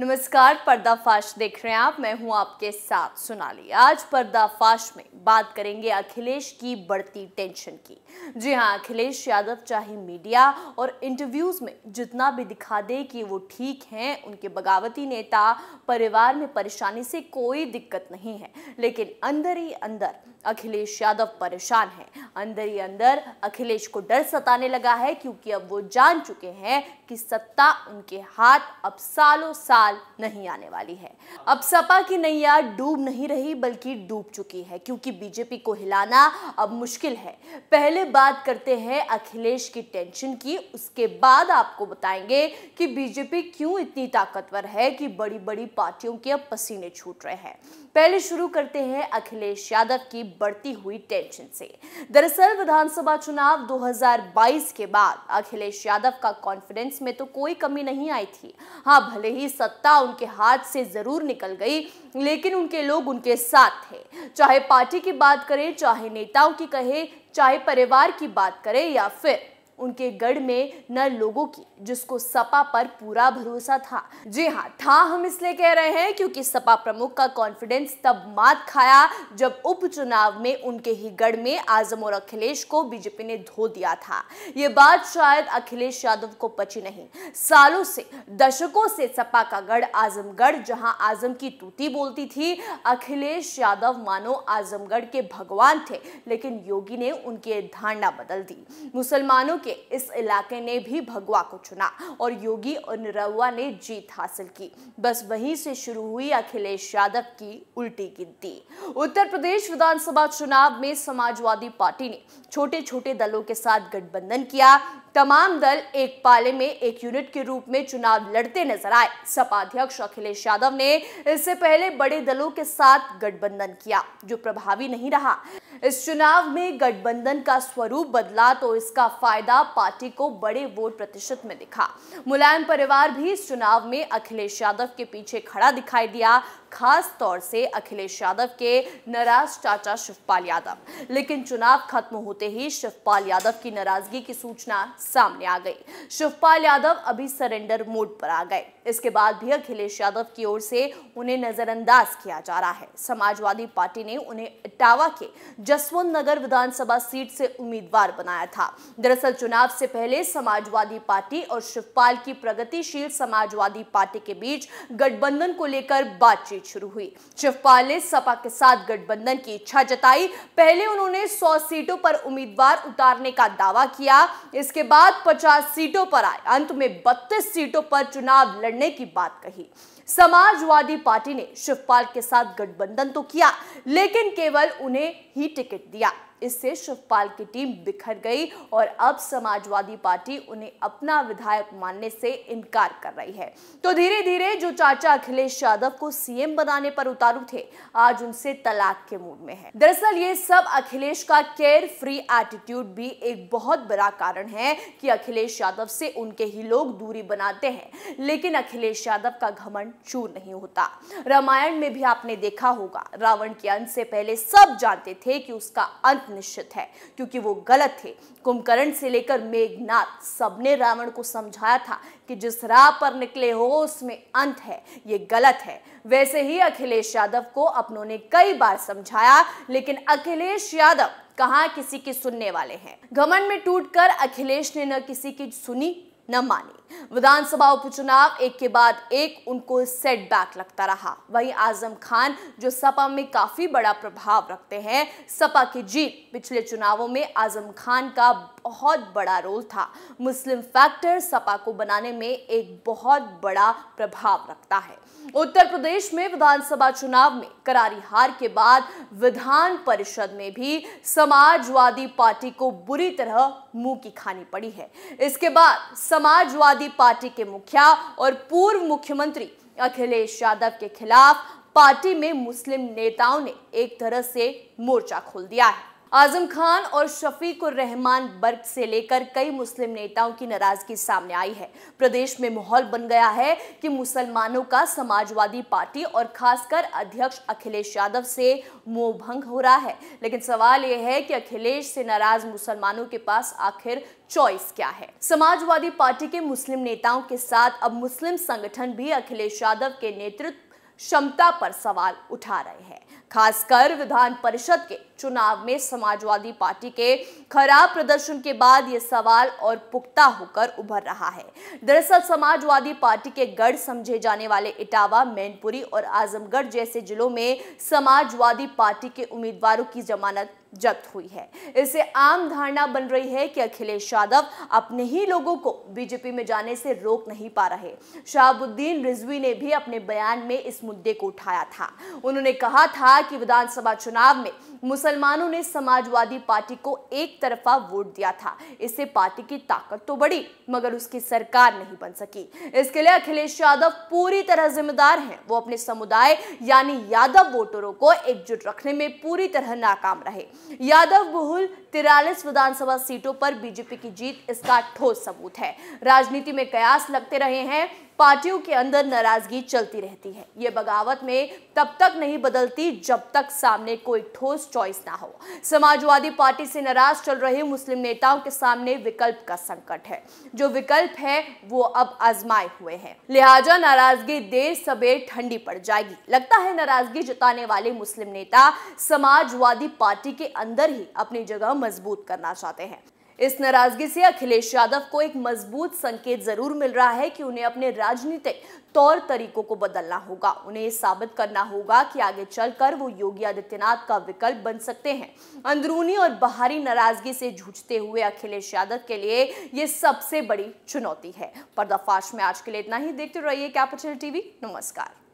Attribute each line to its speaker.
Speaker 1: नमस्कार पर्दाफाश देख रहे हैं आप मैं हूं आपके साथ सोनाली आज पर्दाफाश में बात करेंगे अखिलेश की बढ़ती टेंशन की जी हां अखिलेश यादव चाहे मीडिया और इंटरव्यूज में जितना भी दिखा दे कि वो ठीक हैं उनके बगावती नेता परिवार में परेशानी से कोई दिक्कत नहीं है लेकिन अंदर ही अंदर अखिलेश यादव परेशान हैं अंदर ही अंदर अखिलेश को डर सताने लगा है क्योंकि अब वो जान चुके हैं कि सत्ता उनके हाथ अब सालों साल हाल नहीं आने वाली है अब सपा की नैया डूब नहीं रही बल्कि डूब चुकी है क्योंकि बीजेपी को हिलाना अब मुश्किल है पहले बात करते हैं अखिलेश की टेंशन की उसके बाद आपको बताएंगे कि बीजेपी क्यों इतनी ताकतवर है कि बड़ी बड़ी पार्टियों के अब पसीने छूट रहे हैं पहले शुरू करते हैं अखिलेश यादव की बढ़ती हुई टेंशन से दरअसल विधानसभा चुनाव 2022 के बाद अखिलेश यादव का कॉन्फिडेंस में तो कोई कमी नहीं आई थी हाँ भले ही सत्ता सत्ता उनके हाथ से ज़रूर निकल गई लेकिन उनके लोग उनके साथ थे चाहे पार्टी की बात करें चाहे नेताओं की कहे चाहे परिवार की बात करें या फिर उनके गढ़ में न लोगों की जिसको सपा पर पूरा भरोसा था जी हाँ था हम इसलिए कह रहे हैं क्योंकि सपा प्रमुख का कॉन्फिडेंस तब मात खाया जब उपचुनाव में उनके ही गढ़ में आजम और अखिलेश को बीजेपी ने धो दिया था ये बात शायद अखिलेश यादव को पची नहीं सालों से दशकों से सपा का गढ़ आजमगढ़ जहां आजम की तूती बोलती थी अखिलेश यादव मानो आजमगढ़ के भगवान थे लेकिन योगी ने उनकी धारणा बदल दी मुसलमानों के इस इलाके ने भी भगवा को चुना और योगी और निरुआ ने जीत हासिल की बस वहीं से शुरू हुई अखिलेश यादव की उल्टी गिनती उत्तर प्रदेश विधानसभा चुनाव में समाजवादी पार्टी ने छोटे छोटे दलों के साथ गठबंधन किया तमाम दल एक पाले में एक यूनिट के रूप में चुनाव लड़ते नजर आए सपा अध्यक्ष अखिलेश यादव ने इससे पहले बड़े दलों के साथ गठबंधन किया जो प्रभावी नहीं रहा इस चुनाव में गठबंधन का स्वरूप बदला तो इसका फायदा पार्टी को बड़े वोट प्रतिशत में दिखा मुलायम परिवार भी इस चुनाव में अखिलेश यादव के पीछे खड़ा दिखाई दिया खास तौर से अखिलेश यादव के नाराज चाचा शिवपाल यादव लेकिन चुनाव खत्म होते ही शिवपाल यादव की नाराजगी की सूचना सामने आ गई शिवपाल यादव अभी सरेंडर मोड पर आ गए इसके बाद भी अखिलेश यादव की ओर से उन्हें नजरअंदाज किया जा रहा है समाजवादी पार्टी ने उन्हें इटावा के जसवंत नगर विधानसभा सीट से उम्मीदवार बनाया था दरअसल चुनाव से पहले समाजवादी पार्टी और शिवपाल की प्रगतिशील समाजवादी पार्टी के बीच गठबंधन को लेकर बातचीत शुरू हुई शिवपाल ने सपा के साथ गठबंधन की इच्छा जताई पहले उन्होंने 100 सीटों पर उम्मीदवार उतारने का दावा किया इसके बाद 50 सीटों पर आए अंत में 32 सीटों पर चुनाव लड़ने करने की बात कही समाजवादी पार्टी ने शिवपाल के साथ गठबंधन तो किया लेकिन केवल उन्हें ही टिकट दिया इससे शिवपाल की टीम बिखर गई और अब समाजवादी पार्टी उन्हें अपना विधायक मानने से इनकार कर रही है तो धीरे धीरे जो चाचा अखिलेश यादव को सीएम बनाने पर उतारू थे आज उनसे तलाक के मूड में है दरअसल ये सब अखिलेश का केयर फ्री एटीट्यूड भी एक बहुत बड़ा कारण है कि अखिलेश यादव से उनके ही लोग दूरी बनाते हैं लेकिन अखिलेश यादव का घमंड चूर नहीं होता रामायण में भी आपने देखा होगा रावण के अंत से पहले सब जानते थे कि उसका अंत निश्चित है क्योंकि वो गलत थे कुंभकर्ण से लेकर मेघनाथ सबने रावण को समझाया था कि जिस राह पर निकले हो उसमें अंत है ये गलत है वैसे ही अखिलेश यादव को अपनों ने कई बार समझाया लेकिन अखिलेश यादव कहा किसी की सुनने वाले हैं घमन में टूटकर अखिलेश ने न किसी की सुनी न मानी विधानसभा उपचुनाव एक के बाद एक उनको सेटबैक लगता रहा वहीं आजम खान जो सपा में काफी बड़ा प्रभाव रखते हैं सपा की जीत पिछले चुनावों में आजम खान का बहुत बड़ा रोल था मुस्लिम फैक्टर सपा को बनाने में एक बहुत बड़ा प्रभाव रखता है उत्तर प्रदेश में विधानसभा चुनाव में करारी हार के बाद विधान परिषद में भी समाजवादी पार्टी को बुरी तरह मुंह की खानी पड़ी है इसके बाद समाजवादी समाजवादी पार्टी के मुखिया और पूर्व मुख्यमंत्री अखिलेश यादव के खिलाफ पार्टी में मुस्लिम नेताओं ने एक तरह से मोर्चा खोल दिया है आजम खान और शफीक और रहमान बर्ग से लेकर कई मुस्लिम नेताओं की नाराजगी सामने आई है प्रदेश में माहौल बन गया है कि मुसलमानों का समाजवादी पार्टी और खासकर अध्यक्ष अखिलेश यादव से मोह भंग हो रहा है लेकिन सवाल यह है कि अखिलेश से नाराज मुसलमानों के पास आखिर चॉइस क्या है समाजवादी पार्टी के मुस्लिम नेताओं के साथ अब मुस्लिम संगठन भी अखिलेश यादव के नेतृत्व क्षमता पर सवाल उठा रहे हैं खासकर विधान परिषद के चुनाव में समाजवादी पार्टी के खराब प्रदर्शन के बाद यह सवाल और पुख्ता होकर उभर रहा है दरअसल समाजवादी पार्टी के गढ़ समझे जाने वाले इटावा मैनपुरी और आजमगढ़ जैसे जिलों में समाजवादी पार्टी के उम्मीदवारों की जमानत जब्त हुई है इससे आम धारणा बन रही है कि अखिलेश यादव अपने ही लोगों को बीजेपी में जाने से रोक नहीं पा रहे शहाबुद्दीन रिजवी ने भी अपने बयान में इस मुद्दे को उठाया था उन्होंने कहा था कि विधानसभा चुनाव में मुसलमानों ने समाजवादी पार्टी को एक तरफा वोट दिया था इससे पार्टी की ताकत तो बढ़ी मगर उसकी सरकार नहीं बन सकी इसके लिए अखिलेश यादव पूरी तरह जिम्मेदार हैं वो अपने समुदाय यानी यादव वोटरों को एकजुट रखने में पूरी तरह नाकाम रहे यादव बहुल तिरालीस विधानसभा सीटों पर बीजेपी की जीत इसका ठोस सबूत है राजनीति में कयास लगते रहे हैं पार्टियों के अंदर नाराजगी चलती रहती है ये बगावत में तब तक नहीं बदलती जब तक सामने कोई ठोस चॉइस ना हो समाजवादी पार्टी से नाराज चल रहे मुस्लिम नेताओं के सामने विकल्प का संकट है जो विकल्प है वो अब आजमाए हुए हैं लिहाजा नाराजगी देर सबेर ठंडी पड़ जाएगी लगता है नाराजगी जताने वाले मुस्लिम नेता समाजवादी पार्टी के अंदर ही अपनी जगह मजबूत करना चाहते हैं इस नाराजगी से अखिलेश यादव को एक मजबूत संकेत जरूर मिल रहा है कि उन्हें अपने राजनीतिक तौर तरीकों को बदलना होगा उन्हें साबित करना होगा कि आगे चलकर वो योगी आदित्यनाथ का विकल्प बन सकते हैं अंदरूनी और बाहरी नाराजगी से जूझते हुए अखिलेश यादव के लिए ये सबसे बड़ी चुनौती है पर्दाफाश में आज के लिए इतना ही देखते रहिए कैपिटल टीवी नमस्कार